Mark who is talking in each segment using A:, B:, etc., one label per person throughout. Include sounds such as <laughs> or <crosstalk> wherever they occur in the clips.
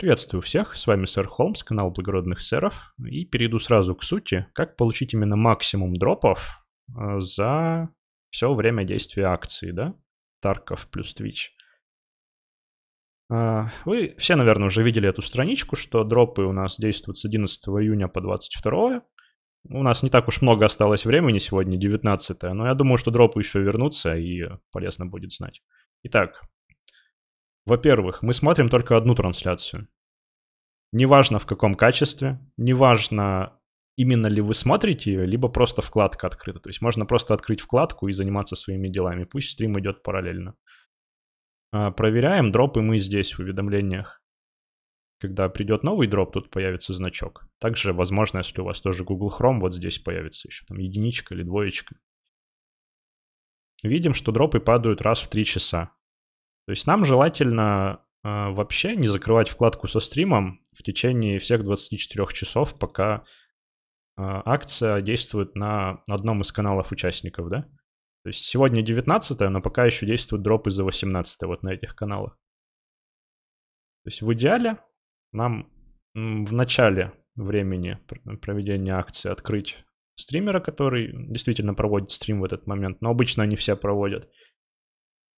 A: Приветствую всех, с вами сэр Холмс, канал Благородных Сэров, и перейду сразу к сути, как получить именно максимум дропов э, за все время действия акции, да? Тарков плюс Twitch. Э, вы все, наверное, уже видели эту страничку, что дропы у нас действуют с 11 июня по 22. У нас не так уж много осталось времени сегодня, 19, но я думаю, что дропы еще вернутся и полезно будет знать. Итак, во-первых, мы смотрим только одну трансляцию. Неважно в каком качестве, неважно именно ли вы смотрите ее, либо просто вкладка открыта. То есть можно просто открыть вкладку и заниматься своими делами. Пусть стрим идет параллельно. А, проверяем дропы мы здесь в уведомлениях. Когда придет новый дроп, тут появится значок. Также, возможно, если у вас тоже Google Chrome, вот здесь появится еще там единичка или двоечка. Видим, что дропы падают раз в три часа. То есть нам желательно э, вообще не закрывать вкладку со стримом в течение всех 24 часов, пока э, акция действует на одном из каналов участников, да? То есть сегодня 19 но пока еще действуют дропы за 18 вот на этих каналах. То есть в идеале нам в начале времени проведения акции открыть стримера, который действительно проводит стрим в этот момент, но обычно они все проводят.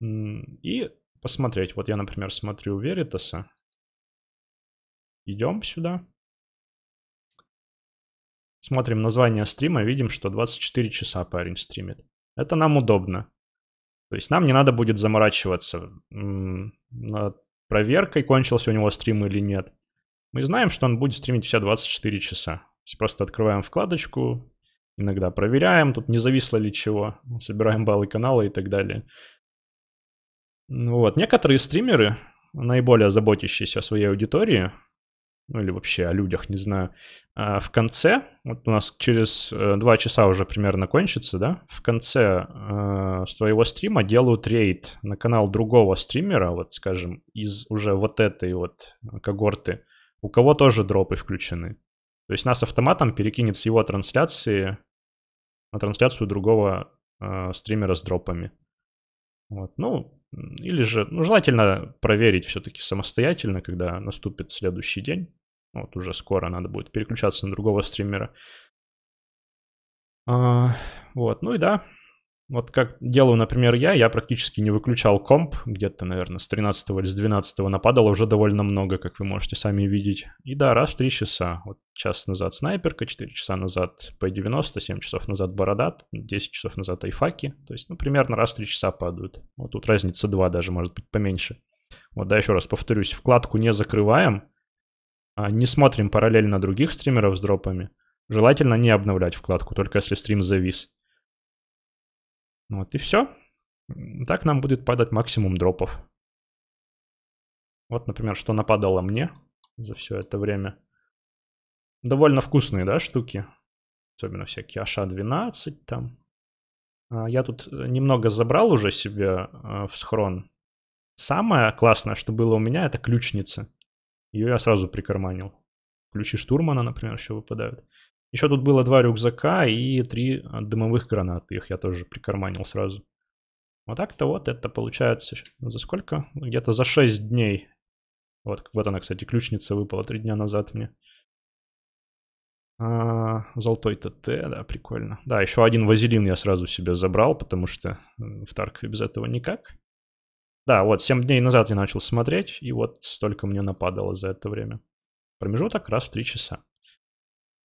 A: И посмотреть. Вот я, например, смотрю Веритаса. Идем сюда. Смотрим название стрима, видим, что 24 часа парень стримит. Это нам удобно. То есть нам не надо будет заморачиваться над проверкой, кончился у него стрим или нет. Мы знаем, что он будет стримить все 24 часа. просто открываем вкладочку, иногда проверяем, тут не зависло ли чего, собираем баллы канала и так далее. Ну вот. Некоторые стримеры, наиболее заботящиеся о своей аудитории, ну или вообще о людях, не знаю, а, в конце, вот у нас через э, два часа уже примерно кончится, да, в конце э, своего стрима делают рейд на канал другого стримера, вот скажем, из уже вот этой вот когорты, у кого тоже дропы включены. То есть нас автоматом перекинет с его трансляции на трансляцию другого э, стримера с дропами. Вот, ну, или же, ну, желательно проверить все-таки самостоятельно, когда наступит следующий день. Вот уже скоро надо будет переключаться на другого стримера. А, вот, ну и да, вот как делаю, например, я, я практически не выключал комп, где-то, наверное, с 13 или с 12 нападало уже довольно много, как вы можете сами видеть. И да, раз в 3 часа. Вот час назад снайперка, 4 часа назад P90, 7 часов назад бородат, 10 часов назад айфаки. То есть, ну, примерно раз в 3 часа падают. Вот тут разница 2 даже, может быть, поменьше. Вот, да, еще раз повторюсь, вкладку не закрываем, а, не смотрим параллельно других стримеров с дропами. Желательно не обновлять вкладку, только если стрим завис. Вот и все. Так нам будет падать максимум дропов. Вот, например, что нападало мне за все это время. Довольно вкусные, да, штуки. Особенно всякие АШ-12 там. А, я тут э, немного забрал уже себе э, в схрон. Самое классное, что было у меня, это ключницы. Ее я сразу прикарманил. Ключи штурмана, например, еще выпадают. Еще тут было два рюкзака и три а, дымовых гранаты. Их я тоже прикарманил сразу. Вот так-то вот это получается за сколько? Где-то за 6 дней. Вот, вот она, кстати, ключница выпала 3 дня назад мне. А, золотой ТТ, да, прикольно. Да, еще один вазелин я сразу себе забрал, потому что в Тарк без этого никак. Да, вот 7 дней назад я начал смотреть, и вот столько мне нападало за это время. Промежуток раз в 3 часа.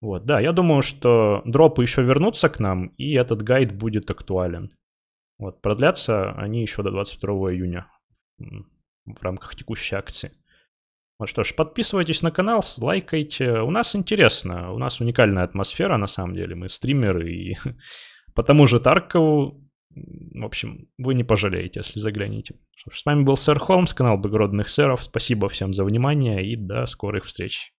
A: Вот, да, я думаю, что дропы еще вернутся к нам, и этот гайд будет актуален. Вот, продлятся они еще до 22 июня в рамках текущей акции. Вот ну что ж, подписывайтесь на канал, лайкайте. У нас интересно, у нас уникальная атмосфера на самом деле. Мы стримеры и <laughs> по тому же Таркову, в общем, вы не пожалеете, если загляните. Что ж, с вами был Сэр Холмс, канал Благородных Сэров. Спасибо всем за внимание и до скорых встреч.